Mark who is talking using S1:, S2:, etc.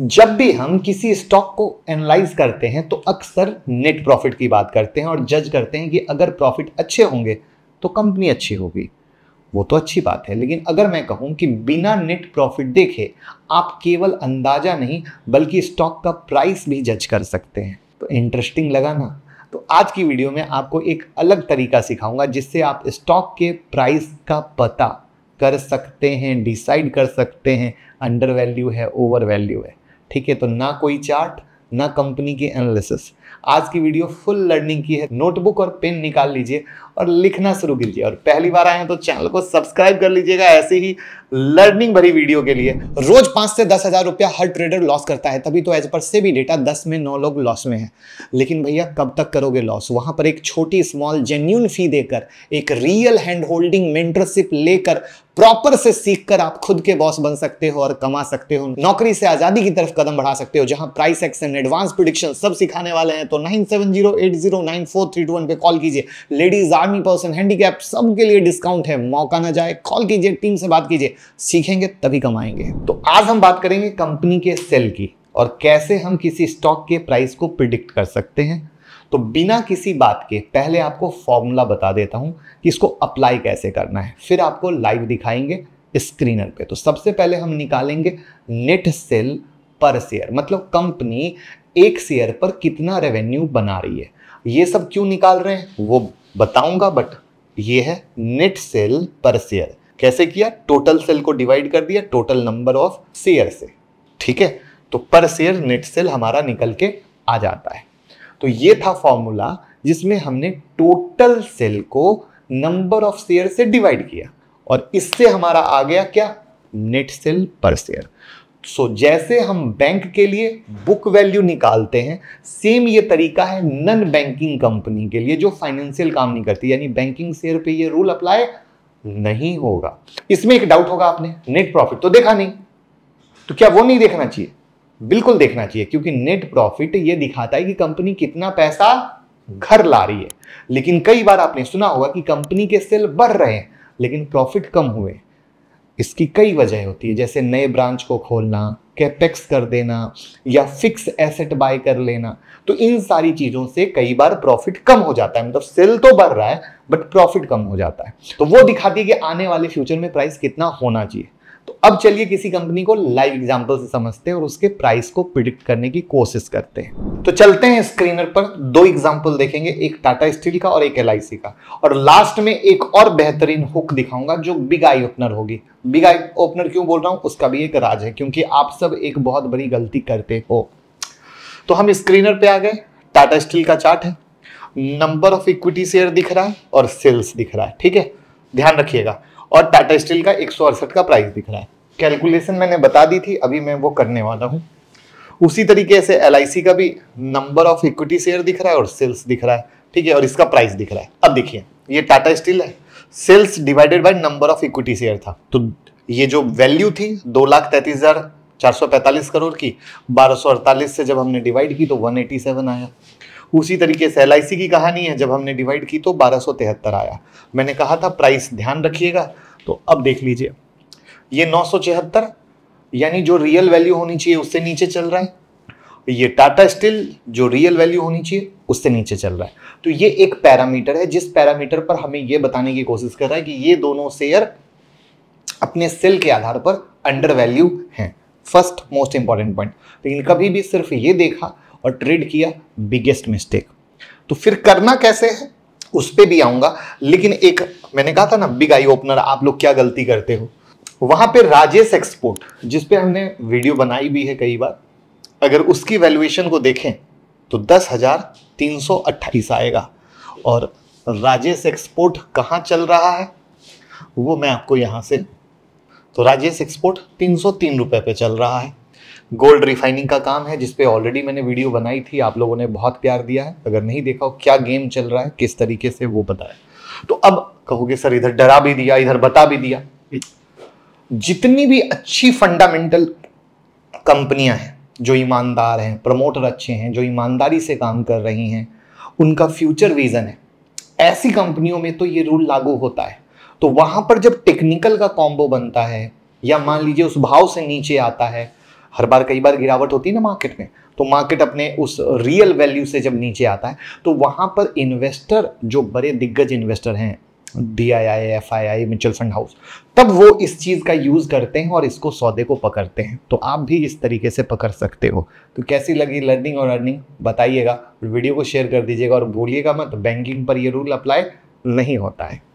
S1: जब भी हम किसी स्टॉक को एनालाइज करते हैं तो अक्सर नेट प्रॉफिट की बात करते हैं और जज करते हैं कि अगर प्रॉफिट अच्छे होंगे तो कंपनी अच्छी होगी वो तो अच्छी बात है लेकिन अगर मैं कहूं कि बिना नेट प्रॉफिट देखे आप केवल अंदाजा नहीं बल्कि स्टॉक का प्राइस भी जज कर सकते हैं तो इंटरेस्टिंग लगा ना तो आज की वीडियो में आपको एक अलग तरीका सिखाऊंगा जिससे आप स्टॉक के प्राइस का पता कर सकते हैं डिसाइड कर सकते हैं अंडर वैल्यू है ओवर वैल्यू है ठीक है तो ना कोई चार्ट ना कंपनी के एनालिसिस आज की वीडियो फुल लर्निंग की है नोटबुक और पेन निकाल लीजिए और लिखना शुरू कीजिए और पहली बार आए हैं तो चैनल को सब्सक्राइब कर लीजिएगा ऐसे ही लर्निंग भरी वीडियो के लिए रोज पांच से दस हजार रुपया हर ट्रेडर लॉस करता है तभी तो एज पर से भी डेटा दस में नौ लोग लॉस में है लेकिन भैया कब तक करोगे लॉस वहां पर एक छोटी स्मॉल जेन्यून फी देकर एक रियल हैंड होल्डिंग मेंटरशिप लेकर प्रॉपर से सीखकर आप खुद के बॉस बन सकते हो और कमा सकते हो नौकरी से आजादी की तरफ कदम बढ़ा सकते हो जहां प्राइस एक्शन एडवांस प्रोडिक्शन सब सिखाने वाले वाले हैं तो nine seven zero eight zero nine four three two one पे कॉल कीजिए लेडीज आर्मी पर्सन हैंडीकैप सबके लिए डिस्काउंट है मौका ना जाए कॉल कीजिए टीम से बात कीजिए सीखेंगे तभी कमाएंगे तो आज हम बात करेंगे कंपनी के सेल की और कैसे हम किसी स्टॉक के प्राइस को प्रिडिक्ट कर सकते हैं तो बिना किसी बात के पहले आपको फॉर्मूला बता देता हूं कि इसको अप्लाई कैसे करना है फिर आपको लाइव दिखाएंगे स्क्रीनर पे तो सबसे पहले हम निकालेंगे नेट सेल पर शेयर मतलब कंपनी एक शेयर पर कितना रेवेन्यू बना रही है ये सब क्यों निकाल रहे हैं वो बताऊंगा बट ये है नेट सेल पर शेयर कैसे किया टोटल सेल को डिवाइड कर दिया टोटल नंबर ऑफ शेयर से ठीक है तो पर शेयर नेट सेल हमारा निकल के आ जाता है तो ये था फॉर्मूला जिसमें हमने टोटल सेल को नंबर ऑफ शेयर से डिवाइड किया और इससे हमारा आ गया क्या net sale per share so so, जैसे हम बैंक के लिए बुक वैल्यू निकालते हैं सेम ये तरीका है नॉन बैंकिंग कंपनी के लिए जो फाइनेंशियल काम नहीं करती यानी बैंकिंग शेयर पे ये रूल अप्लाई नहीं होगा इसमें एक डाउट होगा आपने नेट प्रॉफिट तो देखा नहीं तो क्या वो नहीं देखना चाहिए बिल्कुल देखना चाहिए क्योंकि नेट प्रॉफिट ये दिखाता है कि कंपनी कितना पैसा घर ला रही है लेकिन कई बार आपने सुना होगा कि कंपनी के सेल बढ़ रहे हैं लेकिन प्रॉफिट कम हुए इसकी कई वजह होती है जैसे नए ब्रांच को खोलना कैपेक्स कर देना या फिक्स एसेट बाय कर लेना तो इन सारी चीज़ों से कई बार प्रॉफिट कम हो जाता है मतलब सेल तो बढ़ रहा है बट प्रॉफिट कम हो जाता है तो वो दिखाती है कि आने वाले फ्यूचर में प्राइस कितना होना चाहिए अब चलिए किसी कंपनी को लाइव एग्जाम्पल से समझते हैं और उसके प्राइस को प्रिडिक्ट करने की कोशिश करते हैं तो चलते हैं स्क्रीनर पर दो एग्जाम्पल देखेंगे एक टाटा स्टील का और एक एल का और लास्ट में एक और बेहतरीन हुक दिखाऊंगा जो बिग आई ओपनर होगी बिग आई ओपनर क्यों बोल रहा हूं उसका भी एक राज है क्योंकि आप सब एक बहुत बड़ी गलती करते हो तो हम स्क्रीनर पे आ गए टाटा स्टील का चार्ट है नंबर ऑफ इक्विटी शेयर दिख रहा है और सेल्स दिख रहा है ठीक है ध्यान रखिएगा और टाटा स्टील का एक का प्राइस दिख रहा है कैलकुलेशन मैंने बता दी थी अभी मैं वो करने वाला हूँ उसी तरीके से एल का भी नंबर ऑफ इक्विटी शेयर दिख रहा है और सेल्स दिख रहा है ठीक है और इसका प्राइस दिख रहा है अब देखिए ये टाटा स्टील है sales divided by number of equity share था तो ये जो वैल्यू थी दो लाख तैंतीस हजार चार सौ पैंतालीस करोड़ की बारह सौ अड़तालीस से जब हमने डिवाइड की तो वन एटी सेवन आया उसी तरीके से एल की कहानी है जब हमने डिवाइड की तो बारह सौ तिहत्तर आया मैंने कहा था प्राइस ध्यान रखिएगा तो अब देख लीजिए ये नौ यानी जो रियल वैल्यू होनी चाहिए उससे नीचे चल रहा है ये टाटा स्टील जो रियल वैल्यू होनी चाहिए उससे नीचे चल रहा है तो ये एक पैरामीटर है जिस पैरामीटर पर हमें ये बताने की कोशिश कर रहा है कि ये दोनों शेयर अपने सेल के आधार पर अंडर वैल्यू हैं फर्स्ट मोस्ट इंपॉर्टेंट पॉइंट लेकिन कभी भी सिर्फ ये देखा और ट्रेड किया बिगेस्ट मिस्टेक तो फिर करना कैसे है उस पर भी आऊंगा लेकिन एक मैंने कहा था ना बिग आई ओपनर आप लोग क्या गलती करते हो वहां पे राजेश एक्सपोर्ट जिसपे हमने वीडियो बनाई भी है कई बार अगर उसकी वैल्यूएशन को देखें तो दस हजार तीन सौ अट्ठाईस आएगा और राजेश एक्सपोर्ट कहाँ चल रहा है वो मैं आपको यहाँ से तो राजेश एक्सपोर्ट तीन सौ तीन रुपये पे चल रहा है गोल्ड रिफाइनिंग का काम है जिसपे ऑलरेडी मैंने वीडियो बनाई थी आप लोगों ने बहुत प्यार दिया है अगर नहीं देखा हो क्या गेम चल रहा है किस तरीके से वो बताया तो अब कहोगे सर इधर डरा भी दिया इधर बता भी दिया जितनी भी अच्छी फंडामेंटल कंपनियां हैं जो ईमानदार हैं प्रमोटर अच्छे हैं जो ईमानदारी से काम कर रही हैं उनका फ्यूचर विज़न है ऐसी कंपनियों में तो ये रूल लागू होता है तो वहाँ पर जब टेक्निकल का कॉम्बो बनता है या मान लीजिए उस भाव से नीचे आता है हर बार कई बार गिरावट होती है ना मार्केट में तो मार्केट अपने उस रियल वैल्यू से जब नीचे आता है तो वहाँ पर इन्वेस्टर जो बड़े दिग्गज इन्वेस्टर हैं D I I F I I mutual fund house तब वो इस चीज़ का यूज़ करते हैं और इसको सौदे को पकड़ते हैं तो आप भी इस तरीके से पकड़ सकते हो तो कैसी लगी लर्निंग और अर्निंग बताइएगा वीडियो को शेयर कर दीजिएगा और भूलिएगा मत बैंकिंग पर ये रूल अप्लाई नहीं होता है